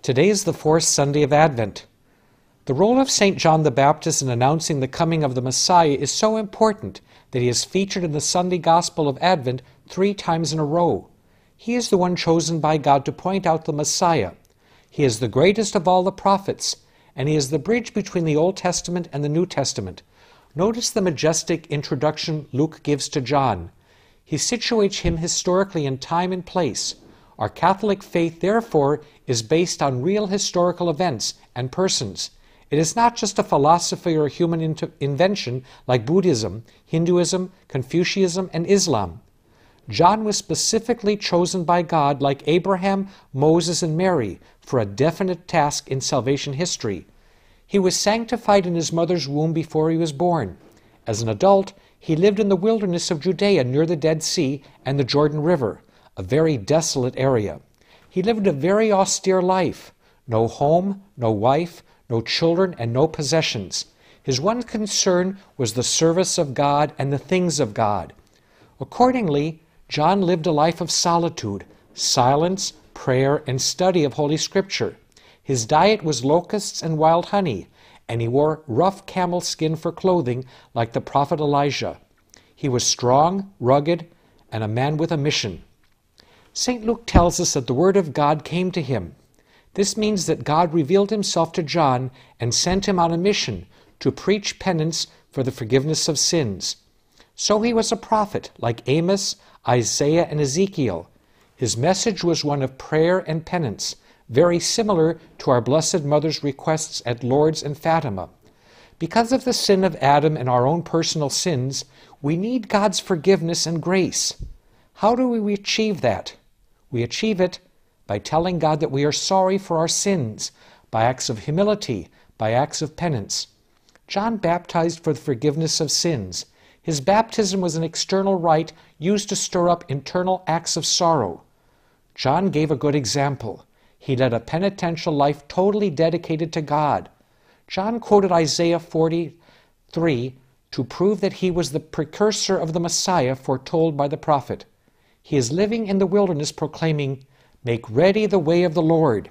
Today is the fourth Sunday of Advent. The role of St. John the Baptist in announcing the coming of the Messiah is so important that he is featured in the Sunday Gospel of Advent three times in a row. He is the one chosen by God to point out the Messiah. He is the greatest of all the prophets, and he is the bridge between the Old Testament and the New Testament. Notice the majestic introduction Luke gives to John. He situates him historically in time and place. Our Catholic faith, therefore, is based on real historical events and persons. It is not just a philosophy or a human invention like Buddhism, Hinduism, Confucianism, and Islam. John was specifically chosen by God, like Abraham, Moses, and Mary, for a definite task in salvation history. He was sanctified in his mother's womb before he was born. As an adult, he lived in the wilderness of Judea near the Dead Sea and the Jordan River, a very desolate area. He lived a very austere life no home, no wife, no children, and no possessions. His one concern was the service of God and the things of God. Accordingly, John lived a life of solitude, silence, prayer, and study of Holy Scripture. His diet was locusts and wild honey, and he wore rough camel skin for clothing like the prophet Elijah. He was strong, rugged, and a man with a mission. St. Luke tells us that the Word of God came to him. This means that God revealed himself to John and sent him on a mission to preach penance for the forgiveness of sins. So he was a prophet, like Amos, Isaiah, and Ezekiel. His message was one of prayer and penance, very similar to our Blessed Mother's requests at Lourdes and Fatima. Because of the sin of Adam and our own personal sins, we need God's forgiveness and grace. How do we achieve that? We achieve it by telling God that we are sorry for our sins, by acts of humility, by acts of penance. John baptized for the forgiveness of sins. His baptism was an external rite used to stir up internal acts of sorrow. John gave a good example. He led a penitential life totally dedicated to God. John quoted Isaiah 43 to prove that he was the precursor of the Messiah foretold by the prophet. He is living in the wilderness proclaiming, Make ready the way of the Lord.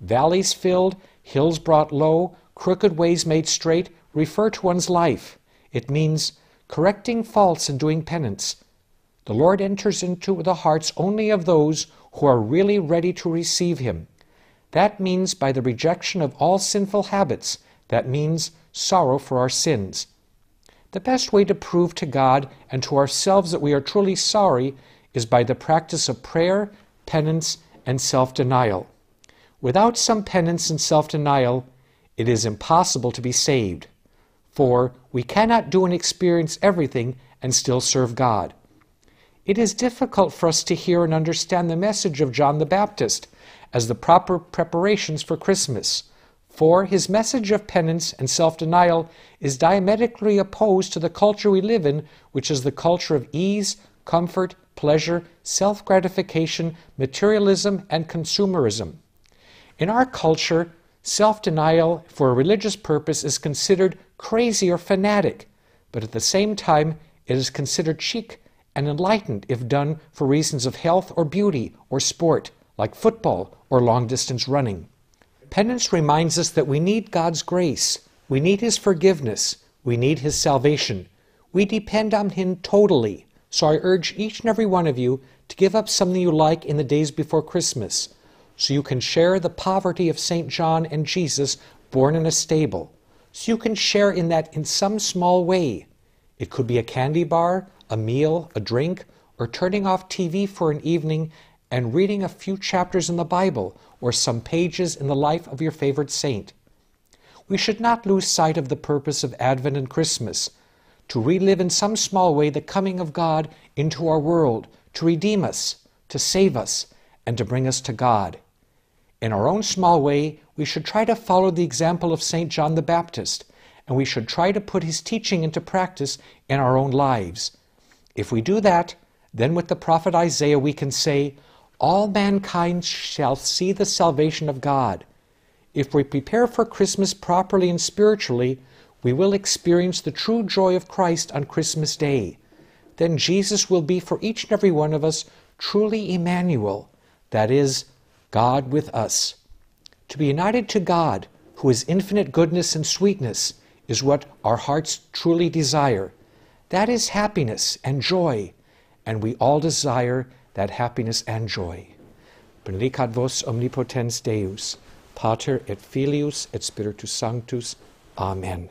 Valleys filled, hills brought low, crooked ways made straight refer to one's life. It means correcting faults and doing penance. The Lord enters into the hearts only of those who are really ready to receive Him. That means by the rejection of all sinful habits. That means sorrow for our sins. The best way to prove to God and to ourselves that we are truly sorry is by the practice of prayer, penance, and self denial. Without some penance and self denial, it is impossible to be saved for we cannot do and experience everything and still serve God. It is difficult for us to hear and understand the message of John the Baptist as the proper preparations for Christmas, for his message of penance and self denial is diametrically opposed to the culture we live in, which is the culture of ease, comfort, pleasure, self gratification, materialism, and consumerism. In our culture, Self denial for a religious purpose is considered crazy or fanatic, but at the same time, it is considered chic and enlightened if done for reasons of health or beauty or sport, like football or long distance running. Penance reminds us that we need God's grace, we need His forgiveness, we need His salvation. We depend on Him totally. So I urge each and every one of you to give up something you like in the days before Christmas so you can share the poverty of St. John and Jesus born in a stable, so you can share in that in some small way. It could be a candy bar, a meal, a drink, or turning off TV for an evening and reading a few chapters in the Bible or some pages in the life of your favorite saint. We should not lose sight of the purpose of Advent and Christmas to relive in some small way the coming of God into our world, to redeem us, to save us, and to bring us to God. In our own small way, we should try to follow the example of St. John the Baptist, and we should try to put his teaching into practice in our own lives. If we do that, then with the prophet Isaiah we can say, All mankind shall see the salvation of God. If we prepare for Christmas properly and spiritually, we will experience the true joy of Christ on Christmas Day. Then Jesus will be for each and every one of us truly Emmanuel, that is, God with us. To be united to God, who is infinite goodness and sweetness, is what our hearts truly desire. That is happiness and joy, and we all desire that happiness and joy. Benedicat vos omnipotens Deus, Pater et Filius et Spiritus Sanctus. Amen.